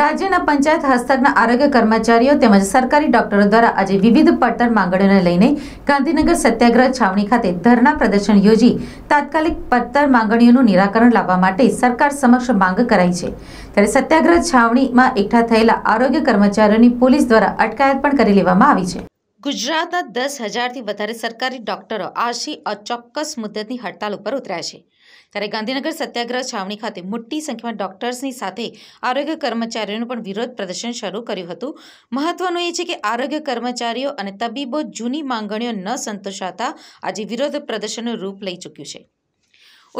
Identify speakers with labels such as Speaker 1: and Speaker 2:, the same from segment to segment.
Speaker 1: રાજ્યના પંચાયત હસ્તકના આરોગ્ય કર્મચારીઓ તેમજ સરકારી ડોક્ટરો દ્વારા આજે વિવિધ પડતર માંગણીઓને લઈને ગાંધીનગર સત્યાગ્રહ છાવણી ખાતે ધરના પ્રદર્શન યોજી તાત્કાલિક પડતર માંગણીઓનું નિરાકરણ લાવવા માટે સરકાર સમક્ષ માંગ કરાઈ છે ત્યારે સત્યાગ્રહ છાવણીમાં એકઠા થયેલા આરોગ્ય કર્મચારીઓની પોલીસ દ્વારા અટકાયત પણ કરી લેવામાં આવી છે ગુજરાતના દસ હજારથી વધારે સરકારી ડોક્ટરો આશી અચોક્કસ મુદ્દતની હડતાલ ઉપર ઉતર્યા છે ત્યારે ગાંધીનગર સત્યાગ્રહ છાવણી ખાતે મોટી સંખ્યામાં ડોક્ટર્સની સાથે આરોગ્ય કર્મચારીઓનું પણ વિરોધ પ્રદર્શન શરૂ કર્યું હતું મહત્વનું એ છે કે આરોગ્ય કર્મચારીઓ અને તબીબો જૂની માંગણીઓ ન સંતોષાતા આજે વિરોધ પ્રદર્શનનું રૂપ લઈ ચૂક્યું છે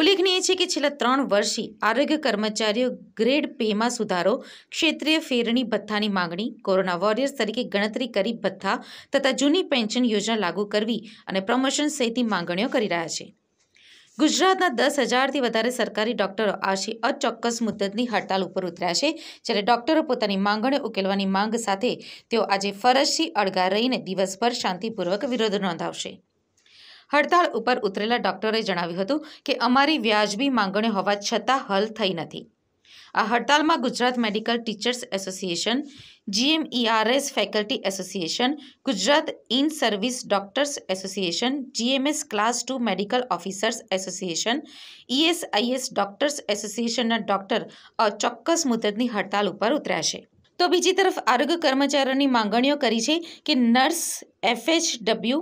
Speaker 1: ઉલ્લેખનીય છે કે છેલ્લા ત્રણ વર્ષથી આરોગ્ય કર્મચારીઓ ગ્રેડ પેમાં સુધારો ક્ષેત્રીય ફેરણી ભથ્થાની માંગણી કોરોના વોરિયર્સ તરીકે ગણતરી કરી ભથ્થા તથા જૂની પેન્શન યોજના લાગુ કરવી અને પ્રમોશન સહિતની માંગણીઓ કરી રહ્યા છે ગુજરાતના દસ હજારથી વધારે સરકારી ડોક્ટરો આશી અચોક્કસ મુદ્દતની હડતાલ ઉપર ઉતર્યા છે જ્યારે ડોક્ટરો પોતાની માંગણીઓ ઉકેલવાની માંગ સાથે તેઓ આજે ફરજથી અડગા રહીને દિવસભર શાંતિપૂર્વક વિરોધ નોંધાવશે હડતાળ ઉપર ઉતરેલા ડોક્ટરે જણાવ્યું હતું કે અમારી વ્યાજબી માંગણીઓ હોવા છતાં હલ થઈ નથી આ હડતાળમાં Gujarat medical teachers association GMERS faculty association Gujarat in service doctors association GMS class two medical officers association ESIS doctors એસોસિએશનના ડોક્ટર ચોક્કસ મુદતની હડતાલ ઉપર ઉતર્યા છે તો બીજી તરફ આરોગ્ય કર્મચારીઓની માંગણીઓ કરી છે કે nurse FHW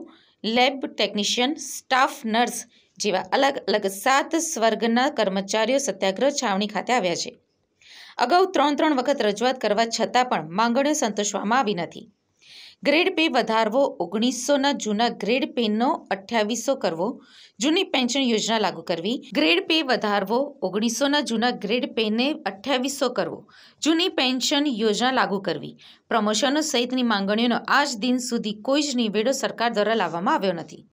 Speaker 1: lab technician staff nurse જેવા અલગ અલગ સાત સ્વર્ગના કર્મચારીઓ સત્યાગ્રહ છાવણી ખાતે આવ્યા છે અગાઉ ત્રણ ત્રણ વખત રજૂઆત કરવા છતાં પણ માંગણીઓ સંતોષવામાં આવી નથી ગ્રેડ પે વધારવો ઓગણીસોના જૂના ગ્રેડ પેનનો અઠ્યાવીસો કરવો જૂની પેન્શન યોજના લાગુ કરવી ગ્રેડ પે વધારવો ઓગણીસોના જૂના ગ્રેડ પેને અઠ્યાવીસો કરવો જૂની પેન્શન યોજના લાગુ કરવી પ્રમોશનો સહિતની માંગણીઓનો આજ દિન સુધી કોઈ જ નિવેડો સરકાર દ્વારા લાવવામાં આવ્યો નથી